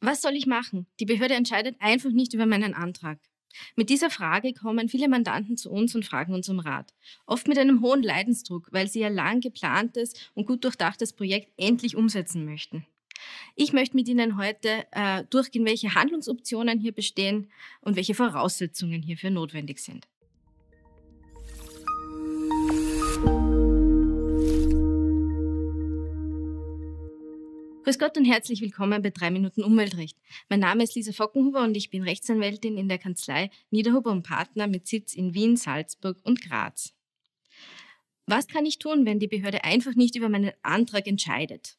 Was soll ich machen? Die Behörde entscheidet einfach nicht über meinen Antrag. Mit dieser Frage kommen viele Mandanten zu uns und fragen uns um Rat. Oft mit einem hohen Leidensdruck, weil sie ihr lang geplantes und gut durchdachtes Projekt endlich umsetzen möchten. Ich möchte mit Ihnen heute äh, durchgehen, welche Handlungsoptionen hier bestehen und welche Voraussetzungen hierfür notwendig sind. Grüß Gott und herzlich willkommen bei 3 Minuten Umweltrecht. Mein Name ist Lisa Fockenhuber und ich bin Rechtsanwältin in der Kanzlei Niederhuber und Partner mit Sitz in Wien, Salzburg und Graz. Was kann ich tun, wenn die Behörde einfach nicht über meinen Antrag entscheidet?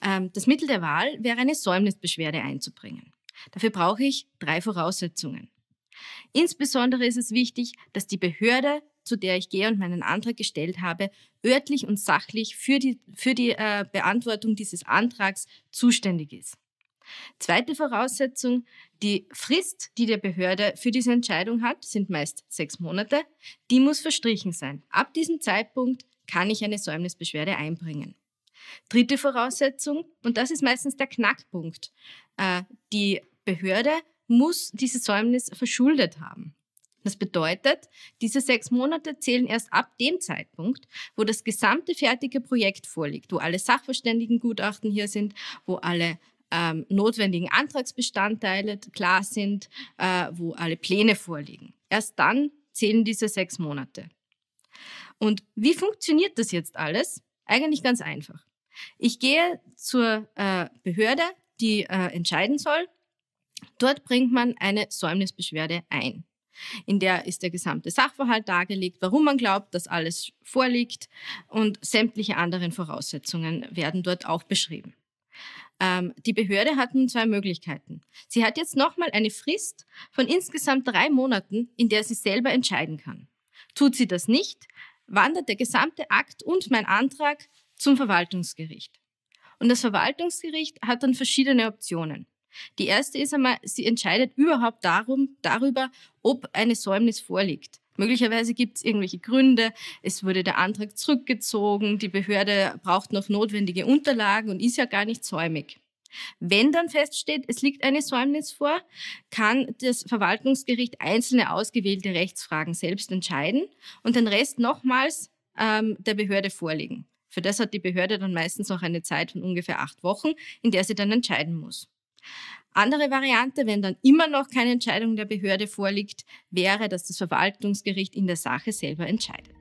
Ähm, das Mittel der Wahl wäre eine Säumnisbeschwerde einzubringen. Dafür brauche ich drei Voraussetzungen. Insbesondere ist es wichtig, dass die Behörde zu der ich gehe und meinen Antrag gestellt habe, örtlich und sachlich für die, für die äh, Beantwortung dieses Antrags zuständig ist. Zweite Voraussetzung, die Frist, die der Behörde für diese Entscheidung hat, sind meist sechs Monate, die muss verstrichen sein. Ab diesem Zeitpunkt kann ich eine Säumnisbeschwerde einbringen. Dritte Voraussetzung, und das ist meistens der Knackpunkt, äh, die Behörde muss dieses Säumnis verschuldet haben. Das bedeutet, diese sechs Monate zählen erst ab dem Zeitpunkt, wo das gesamte fertige Projekt vorliegt, wo alle Sachverständigengutachten hier sind, wo alle ähm, notwendigen Antragsbestandteile klar sind, äh, wo alle Pläne vorliegen. Erst dann zählen diese sechs Monate. Und wie funktioniert das jetzt alles? Eigentlich ganz einfach. Ich gehe zur äh, Behörde, die äh, entscheiden soll. Dort bringt man eine Säumnisbeschwerde ein. In der ist der gesamte Sachverhalt dargelegt, warum man glaubt, dass alles vorliegt und sämtliche anderen Voraussetzungen werden dort auch beschrieben. Ähm, die Behörde hat nun zwei Möglichkeiten. Sie hat jetzt nochmal eine Frist von insgesamt drei Monaten, in der sie selber entscheiden kann. Tut sie das nicht, wandert der gesamte Akt und mein Antrag zum Verwaltungsgericht. Und das Verwaltungsgericht hat dann verschiedene Optionen. Die erste ist einmal, sie entscheidet überhaupt darum, darüber, ob eine Säumnis vorliegt. Möglicherweise gibt es irgendwelche Gründe, es wurde der Antrag zurückgezogen, die Behörde braucht noch notwendige Unterlagen und ist ja gar nicht säumig. Wenn dann feststeht, es liegt eine Säumnis vor, kann das Verwaltungsgericht einzelne ausgewählte Rechtsfragen selbst entscheiden und den Rest nochmals ähm, der Behörde vorlegen. Für das hat die Behörde dann meistens noch eine Zeit von ungefähr acht Wochen, in der sie dann entscheiden muss. Andere Variante, wenn dann immer noch keine Entscheidung der Behörde vorliegt, wäre, dass das Verwaltungsgericht in der Sache selber entscheidet.